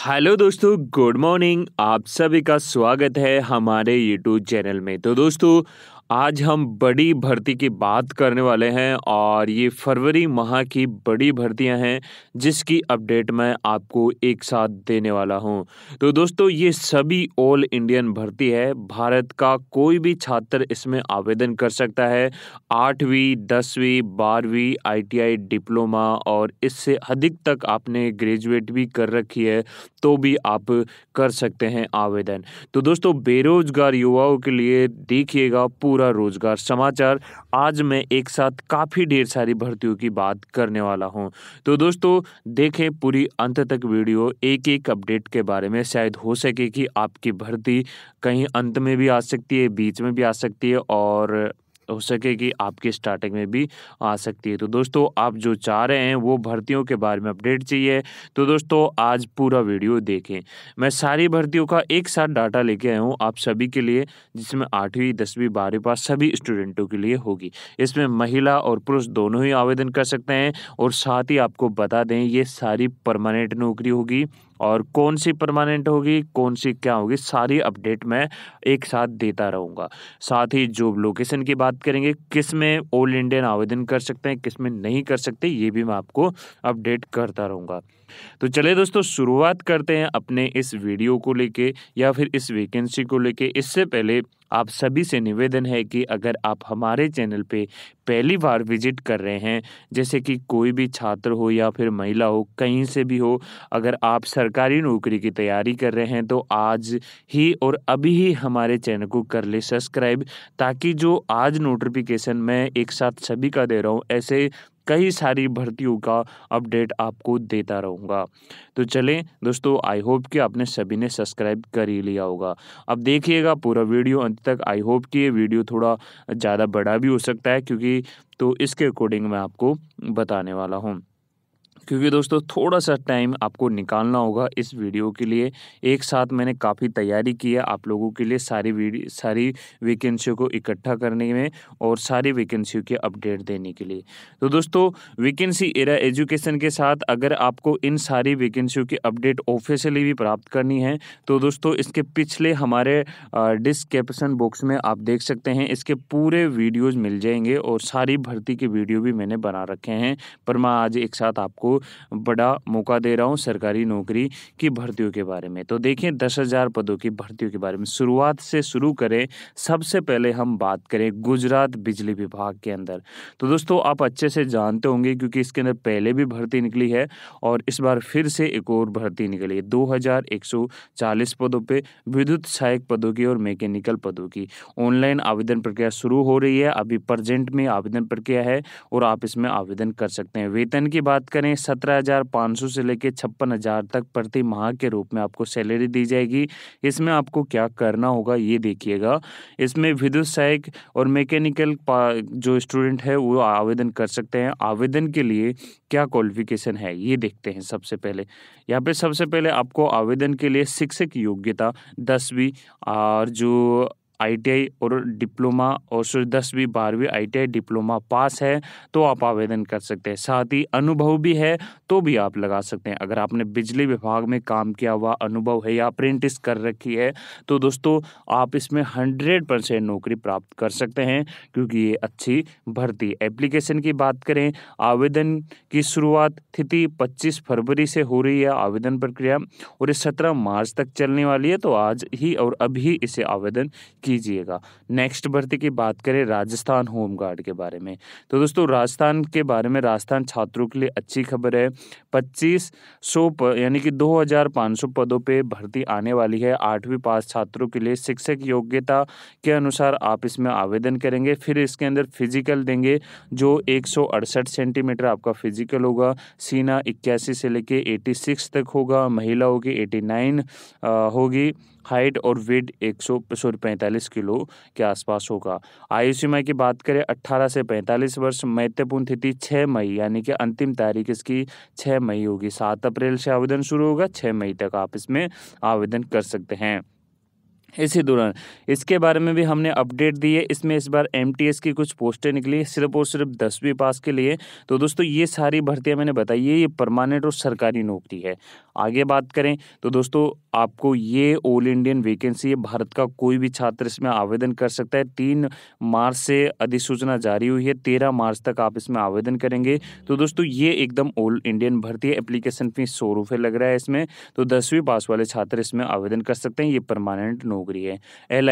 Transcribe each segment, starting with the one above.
hello दोस्तों good morning आप सभी का स्वागत है हमारे यूट्यूब चैनल में तो दोस्तों आज हम बड़ी भर्ती की बात करने वाले हैं और ये फरवरी माह की बड़ी भर्तियां हैं जिसकी अपडेट मैं आपको एक साथ देने वाला हूं तो दोस्तों ये सभी ऑल इंडियन भर्ती है भारत का कोई भी छात्र इसमें आवेदन कर सकता है आठवीं दसवीं बारहवीं आईटीआई डिप्लोमा और इससे अधिक तक आपने ग्रेजुएट भी कर रखी है तो भी आप कर सकते हैं आवेदन तो दोस्तों बेरोजगार युवाओं के लिए देखिएगा पूरा पूरा रोजगार समाचार आज मैं एक साथ काफ़ी ढेर सारी भर्तियों की बात करने वाला हूँ तो दोस्तों देखें पूरी अंत तक वीडियो एक एक अपडेट के बारे में शायद हो सके कि आपकी भर्ती कहीं अंत में भी आ सकती है बीच में भी आ सकती है और हो सके कि आपके स्टार्टिंग में भी आ सकती है तो दोस्तों आप जो चाह रहे हैं वो भर्तियों के बारे में अपडेट चाहिए तो दोस्तों आज पूरा वीडियो देखें मैं सारी भर्तियों का एक साथ डाटा लेके आया हूँ आप सभी के लिए जिसमें आठवीं दसवीं बारहवीं पास सभी स्टूडेंटों के लिए होगी इसमें महिला और पुरुष दोनों ही आवेदन कर सकते हैं और साथ ही आपको बता दें ये सारी परमानेंट नौकरी होगी और कौन सी परमानेंट होगी कौन सी क्या होगी सारी अपडेट मैं एक साथ देता रहूँगा साथ ही जॉब लोकेशन की बात करेंगे किस में ओल्ड इंडियन आवेदन कर सकते हैं किस में नहीं कर सकते ये भी मैं आपको अपडेट करता रहूँगा तो चलिए दोस्तों शुरुआत करते हैं अपने इस वीडियो को लेके या फिर इस वैकेंसी को लेके इससे पहले आप सभी से निवेदन है कि अगर आप हमारे चैनल पे पहली बार विजिट कर रहे हैं जैसे कि कोई भी छात्र हो या फिर महिला हो कहीं से भी हो अगर आप सरकारी नौकरी की तैयारी कर रहे हैं तो आज ही और अभी ही हमारे चैनल को कर ले सब्सक्राइब ताकि जो आज नोटिफिकेशन मैं एक साथ सभी का दे रहा हूँ ऐसे कई सारी भर्तियों का अपडेट आपको देता रहूँगा तो चलें दोस्तों आई होप कि आपने सभी ने सब्सक्राइब कर ही लिया होगा अब देखिएगा पूरा वीडियो अंत तक आई होप कि ये वीडियो थोड़ा ज़्यादा बड़ा भी हो सकता है क्योंकि तो इसके अकॉर्डिंग मैं आपको बताने वाला हूँ क्योंकि दोस्तों थोड़ा सा टाइम आपको निकालना होगा इस वीडियो के लिए एक साथ मैंने काफ़ी तैयारी की है आप लोगों के लिए सारी वीडियो सारी वैकेंसियों को इकट्ठा करने में और सारी वैकेंसियों के अपडेट देने के लिए तो दोस्तों वैकेंसी एरा एजुकेशन के साथ अगर आपको इन सारी वैकेंसियों की अपडेट ऑफिशियली भी प्राप्त करनी है तो दोस्तों इसके पिछले हमारे डिस्क्रिप्सन बॉक्स में आप देख सकते हैं इसके पूरे वीडियोज़ मिल जाएंगे और सारी भर्ती के वीडियो भी मैंने बना रखे हैं पर मैं आज एक साथ आपको बड़ा मौका दे रहा हूँ सरकारी नौकरी की भर्तियों के बारे में तो देखें दस हज़ार पदों की भर्तियों के बारे में शुरुआत से शुरू करें सबसे पहले हम बात करें गुजरात बिजली विभाग के अंदर तो दोस्तों आप अच्छे से जानते होंगे क्योंकि इसके अंदर पहले भी भर्ती निकली है और इस बार फिर से एक और भर्ती निकली है दो पदों पर विद्युत सहायक पदों की और मैकेनिकल पदों की ऑनलाइन आवेदन प्रक्रिया शुरू हो रही है अभी प्रजेंट में आवेदन प्रक्रिया है और आप इसमें आवेदन कर सकते हैं वेतन की बात करें सत्रह हज़ार पाँच सौ से लेकर छप्पन हज़ार तक प्रति माह के रूप में आपको सैलरी दी जाएगी इसमें आपको क्या करना होगा ये देखिएगा इसमें विद्युत सहायक और मैकेनिकल जो स्टूडेंट है वो आवेदन कर सकते हैं आवेदन के लिए क्या क्वालिफिकेशन है ये देखते हैं सबसे पहले यहाँ पे सबसे पहले आपको आवेदन के लिए शिक्षक योग्यता दसवीं और जो आईटीआई और डिप्लोमा और दसवीं बारहवीं आईटीआई डिप्लोमा पास है तो आप आवेदन कर सकते हैं साथ ही अनुभव भी है तो भी आप लगा सकते हैं अगर आपने बिजली विभाग में काम किया हुआ अनुभव है या अप्रेंटिस कर रखी है तो दोस्तों आप इसमें हंड्रेड परसेंट नौकरी प्राप्त कर सकते हैं क्योंकि ये अच्छी भर्ती एप्लीकेशन की बात करें आवेदन की शुरुआत तिथि पच्चीस फरवरी से हो रही है आवेदन प्रक्रिया और ये सत्रह मार्च तक चलने वाली है तो आज ही और अभी इसे आवेदन किया कीजिएगा नेक्स्ट भर्ती की बात करें राजस्थान होमगार्ड के बारे में तो दोस्तों राजस्थान के बारे में राजस्थान छात्रों के लिए अच्छी खबर है पच्चीस सौ यानी कि दो हज़ार पाँच सौ पदों पर भर्ती आने वाली है आठवीं पास छात्रों के लिए शिक्षक योग्यता के अनुसार आप इसमें आवेदन करेंगे फिर इसके अंदर फिजिकल देंगे जो एक सेंटीमीटर आपका फिजिकल होगा सीना इक्यासी से लेके सिक्स तक होगा महिलाओं की एटी नाइन होगी हाइट और वेट एक सौ किलो के आसपास होगा आयु सीमा की बात करें 18 से 45 वर्ष महत्वपूर्ण तिथि 6 मई यानी कि अंतिम तारीख इसकी 6 मई होगी 7 अप्रैल से आवेदन शुरू होगा 6 मई तक आप इसमें आवेदन कर सकते हैं इसी दौरान इसके बारे में भी हमने अपडेट दी है इसमें इस बार एमटीएस की कुछ पोस्टें निकली सिर्फ और सिर्फ दसवीं पास के लिए तो दोस्तों ये सारी भर्तियां मैंने बताई है ये परमानेंट और सरकारी नौकरी है आगे बात करें तो दोस्तों आपको ये ऑल इंडियन वैकेंसी है भारत का कोई भी छात्र इसमें आवेदन कर सकता है तीन मार्च से अधिसूचना जारी हुई है तेरह मार्च तक आप इसमें आवेदन करेंगे तो दोस्तों ये एकदम ऑल इंडियन भर्ती है एप्लीकेशन फीस सौ रुपये लग रहा है इसमें तो दसवीं पास वाले छात्र इसमें आवेदन कर सकते हैं ये परमानेंट नौकरी नौकरी है एल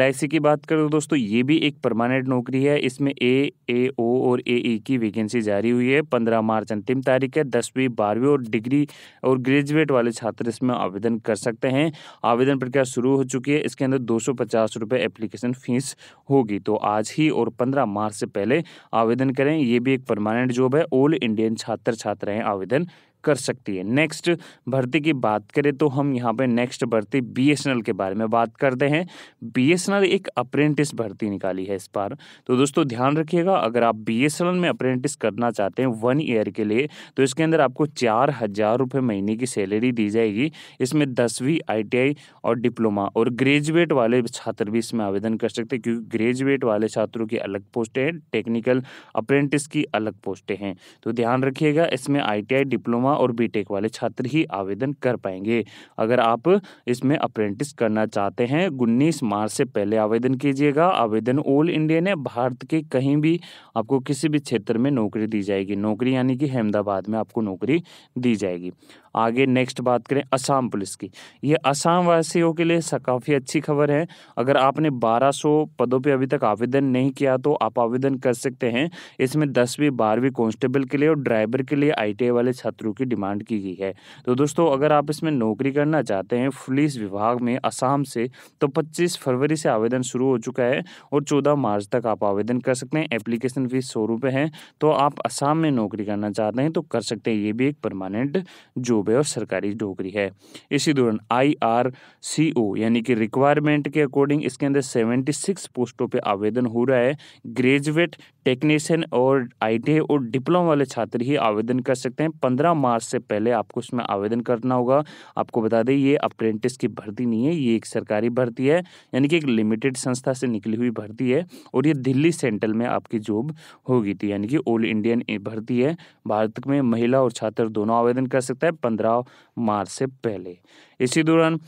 आई की बात करें तो दोस्तों ये भी एक परमानेंट नौकरी है इसमें ए ए ओ और ए ई e की वैकेंसी जारी हुई है पंद्रह मार्च अंतिम तारीख है दसवीं बारहवीं और डिग्री और ग्रेजुएट वाले छात्र इसमें आवेदन कर सकते हैं आवेदन प्रक्रिया शुरू हो चुकी है इसके अंदर दो सौ पचास रुपये एप्लीकेशन फीस होगी तो आज ही और पंद्रह मार्च से पहले आवेदन करें ये भी एक परमानेंट जॉब है ऑल इंडियन छात्र छात्राएँ आवेदन कर सकती है नेक्स्ट भर्ती की बात करें तो हम यहाँ पे नेक्स्ट भर्ती बी के बारे में बात करते हैं बी एक अप्रेंटिस भर्ती निकाली है इस बार तो दोस्तों ध्यान रखिएगा अगर आप बी में अप्रेंटिस करना चाहते हैं वन ईयर के लिए तो इसके अंदर आपको चार हज़ार रुपये महीने की सैलरी दी जाएगी इसमें दसवीं आई और डिप्लोमा और ग्रेजुएट वाले छात्र भी इसमें आवेदन कर सकते हैं क्योंकि ग्रेजुएट वाले छात्रों की अलग पोस्टें हैं टेक्निकल अप्रेंटिस की अलग पोस्टें हैं तो ध्यान रखिएगा इसमें आई डिप्लोमा डिप्लोमा और बीटेक वाले छात्र ही आवेदन कर पाएंगे अगर आप इसमें अप्रेंटिस करना चाहते हैं उन्नीस मार्च से पहले आवेदन कीजिएगा आवेदन ऑल इंडिया ने भारत के कहीं भी आपको किसी भी क्षेत्र में नौकरी दी जाएगी नौकरी यानी कि अहमदाबाद में आपको नौकरी दी जाएगी आगे नेक्स्ट बात करें असम पुलिस की ये असम वासियों के लिए काफ़ी अच्छी खबर है अगर आपने 1200 पदों पे अभी तक आवेदन नहीं किया तो आप आवेदन कर सकते हैं इसमें दसवीं बारहवीं कॉन्स्टेबल के लिए और ड्राइवर के लिए आई वाले छात्रों की डिमांड की गई है तो दोस्तों अगर आप इसमें नौकरी करना चाहते हैं पुलिस विभाग में असम से तो पच्चीस फरवरी से आवेदन शुरू हो चुका है और चौदह मार्च तक आप आवेदन कर सकते हैं एप्लीकेशन फीस सौ रुपये है तो आप असम में नौकरी करना चाहते हैं तो कर सकते हैं ये भी एक परमानेंट जॉब डूबे और सरकारी नौकरी है इसी दौरान आई आर सी ओ यानी कि रिक्वायरमेंट के अकॉर्डिंग इसके अंदर सेवेंटी सिक्स पोस्टों पे आवेदन हो रहा है ग्रेजुएट टेक्नीशियन और आई और डिप्लोमा वाले छात्र ही आवेदन कर सकते हैं पंद्रह मार्च से पहले आपको इसमें आवेदन करना होगा आपको बता दें ये अप्रेंटिस की भर्ती नहीं है ये एक सरकारी भर्ती है यानी कि एक लिमिटेड संस्था से निकली हुई भर्ती है और ये दिल्ली सेंट्रल में आपकी जॉब होगी थी यानी कि ऑल इंडियन भर्ती है भारत में महिला और छात्र दोनों आवेदन कर सकता है पंद्रह मार्च से पहले इसी दौरान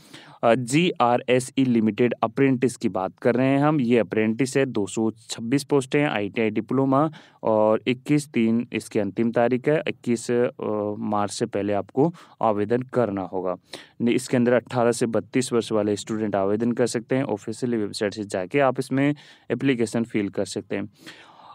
G R S E limited apprentice की बात कर रहे हैं हम ये अप्रेंटिस है 226 पोस्टें हैं आईटीआई डिप्लोमा और 21 तीन इसकी अंतिम तारीख है 21 मार्च से पहले आपको आवेदन करना होगा इसके अंदर 18 से 32 वर्ष वाले स्टूडेंट आवेदन कर सकते हैं ऑफिशियली वेबसाइट से जाके आप इसमें एप्लीकेशन फिल कर सकते हैं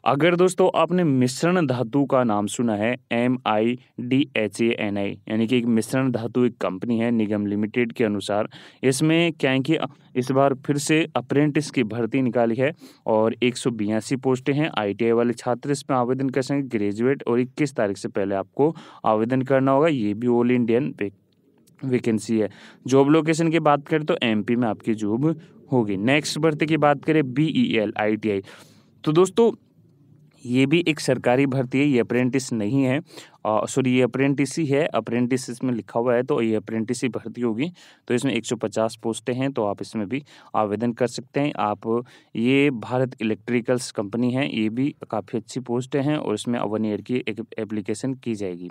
अगर दोस्तों आपने मिश्रण धातु का नाम सुना है M I D H A N I यानी कि एक मिश्रण धातु एक कंपनी है निगम लिमिटेड के अनुसार इसमें क्या है कि इस बार फिर से अप्रेंटिस की भर्ती निकाली है और एक सौ बयासी पोस्टें हैं आईटीआई वाले छात्र इसमें आवेदन कर सकेंगे ग्रेजुएट और इक्कीस तारीख से पहले आपको आवेदन करना होगा ये भी ऑल इंडियन वैकेंसी है जॉब लोकेशन की बात करें तो एम में आपकी जॉब होगी नेक्स्ट भर्ती की बात करें टी आई e तो दोस्तों ये भी एक सरकारी भर्ती है ये अप्रेंटिस नहीं है सॉरी ये अप्रेंटिस ही है अप्रेंटिस इसमें लिखा हुआ है तो ये अप्रेंटिस ही भर्ती होगी तो इसमें 150 पोस्टें हैं तो आप इसमें भी आवेदन कर सकते हैं आप ये भारत इलेक्ट्रिकल्स कंपनी है ये भी काफ़ी अच्छी पोस्टें हैं और इसमें वन ईयर की एक एप्लीकेशन की जाएगी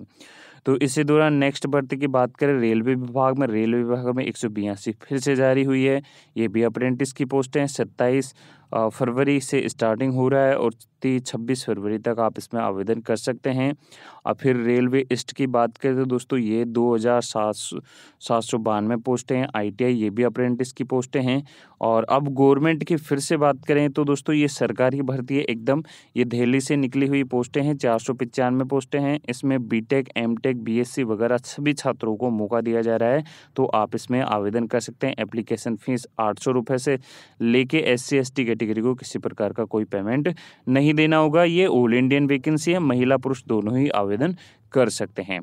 तो इसी दौरान नेक्स्ट भर्ती की बात करें रेलवे विभाग में रेलवे विभाग में एक फिर से जारी हुई है ये भी अप्रेंटिस की पोस्टें हैं सत्ताईस फरवरी से स्टार्टिंग हो रहा है और तीस छब्बीस फरवरी तक आप इसमें आवेदन कर सकते हैं और फिर रेलवे ईस्ट की बात करें तो दोस्तों ये दो हज़ार सात सात सौ बानवे पोस्टें हैं आईटीआई ये भी अप्रेंटिस की पोस्टें हैं और अब गवर्नमेंट की फिर से बात करें तो दोस्तों ये सरकारी भर्ती है एकदम ये दिल्ली से निकली हुई पोस्टें हैं चार सौ पचानवे पोस्टें हैं इसमें B Tech M Tech B S C वगैरह सभी छात्रों को मौका दिया जा रहा है तो आप इसमें आवेदन कर सकते हैं एप्लीकेशन फ़ीस आठ सौ रुपये से लेके एस सी एस टी के कैटेगरी को किसी प्रकार का कोई पेमेंट नहीं देना होगा ये ओल्ड इंडियन वैकेंसी है महिला पुरुष दोनों ही आवेदन कर सकते हैं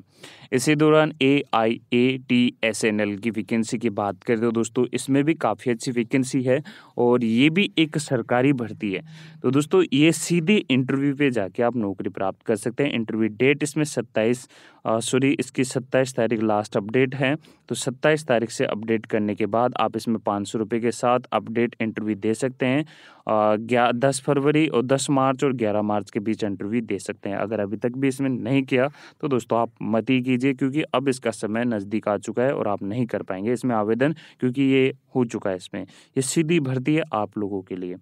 इसी दौरान A I A T S L एल की वैकेंसी की बात करें तो दोस्तों इसमें भी काफ़ी अच्छी वैकेंसी है और ये भी एक सरकारी भर्ती है तो दोस्तों ये सीधे इंटरव्यू पे जाके आप नौकरी प्राप्त कर सकते हैं इंटरव्यू डेट इसमें सत्ताईस सॉरी इसकी सत्ताईस तारीख लास्ट अपडेट है तो सत्ताईस तारीख से अपडेट करने के बाद आप इसमें पाँच सौ रुपये के साथ अपडेट इंटरव्यू दे सकते हैं ग्या दस फरवरी और दस मार्च और ग्यारह मार्च के बीच इंटरव्यू दे सकते हैं अगर अभी तक भी इसमें नहीं किया तो दोस्तों आप मत ही कीजिए क्योंकि अब इसका समय नज़दीक आ चुका है और आप नहीं कर पाएंगे इसमें आवेदन क्योंकि ये हो चुका है इसमें ये सीधी भर्ती है आप लोगों के लिए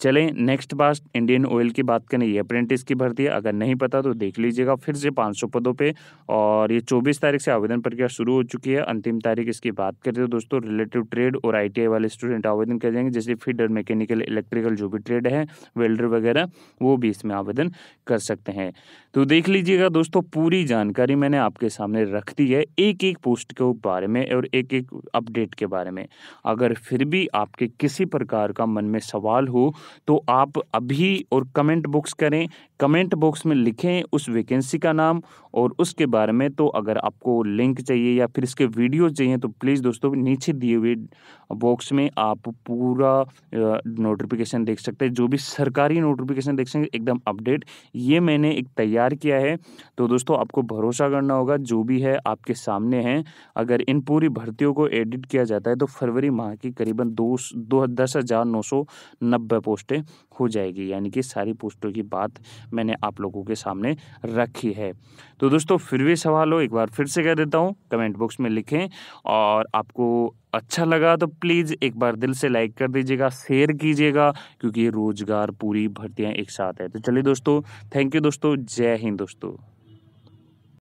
चलें नेक्स्ट बात इंडियन ऑयल की बात करें ये अप्रेंटिस की भर्ती है अगर नहीं पता तो देख लीजिएगा फिर से 500 पदों पे और ये 24 तारीख से आवेदन प्रक्रिया शुरू हो चुकी है अंतिम तारीख इसकी बात करें तो दोस्तों रिलेटिव ट्रेड और आईटीआई वाले स्टूडेंट आवेदन कर जाएंगे जैसे फीडर मैकेनिकल इलेक्ट्रिकल जो भी ट्रेड है वेल्डर वगैरह वो भी इसमें आवेदन कर सकते हैं तो देख लीजिएगा दोस्तों पूरी जानकारी मैंने आपके सामने रख दी है एक एक पोस्ट के बारे में और एक एक अपडेट के बारे में अगर फिर भी आपके किसी प्रकार का मन में सवाल हो तो आप अभी और कमेंट बॉक्स करें कमेंट बॉक्स में लिखें उस वैकेंसी का नाम और उसके बारे में तो अगर आपको लिंक चाहिए या फिर इसके वीडियो चाहिए तो प्लीज़ दोस्तों नीचे दिए हुए बॉक्स में आप पूरा नोटिफिकेशन देख सकते हैं जो भी सरकारी नोटिफिकेशन देख सकते एकदम अपडेट ये मैंने एक तैयार किया है तो दोस्तों आपको भरोसा करना होगा जो भी है आपके सामने हैं अगर इन पूरी भर्तियों को एडिट किया जाता है तो फरवरी माह की करीबन दो दो दस हज़ार नौ सौ नब्बे पोस्टें हो जाएगी यानी कि सारी पोस्टों की बात मैंने आप लोगों के सामने रखी है तो दोस्तों फिर भी सवाल हो एक बार फिर से कह देता हूँ कमेंट बॉक्स में लिखें और आपको अच्छा लगा तो प्लीज़ एक बार दिल से लाइक कर दीजिएगा शेयर कीजिएगा क्योंकि रोज़गार पूरी भर्तियाँ एक साथ है तो चलिए दोस्तों थैंक यू दोस्तों जय हिंद दोस्तों